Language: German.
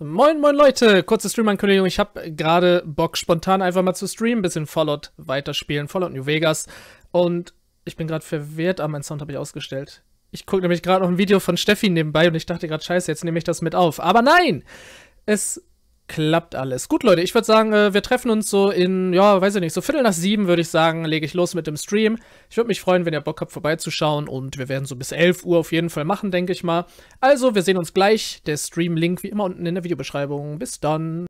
Moin, moin Leute, kurze Stream-Ankündigung. Ich habe gerade Bock, spontan einfach mal zu streamen, bisschen Fallout weiterspielen, Fallout New Vegas. Und ich bin gerade verwirrt, aber ah, mein Sound habe ich ausgestellt. Ich gucke nämlich gerade noch ein Video von Steffi nebenbei und ich dachte gerade, scheiße, jetzt nehme ich das mit auf. Aber nein! Es klappt alles. Gut, Leute, ich würde sagen, äh, wir treffen uns so in, ja, weiß ich nicht, so Viertel nach sieben, würde ich sagen, lege ich los mit dem Stream. Ich würde mich freuen, wenn ihr Bock habt, vorbeizuschauen und wir werden so bis 11 Uhr auf jeden Fall machen, denke ich mal. Also, wir sehen uns gleich. Der Stream-Link wie immer unten in der Videobeschreibung. Bis dann.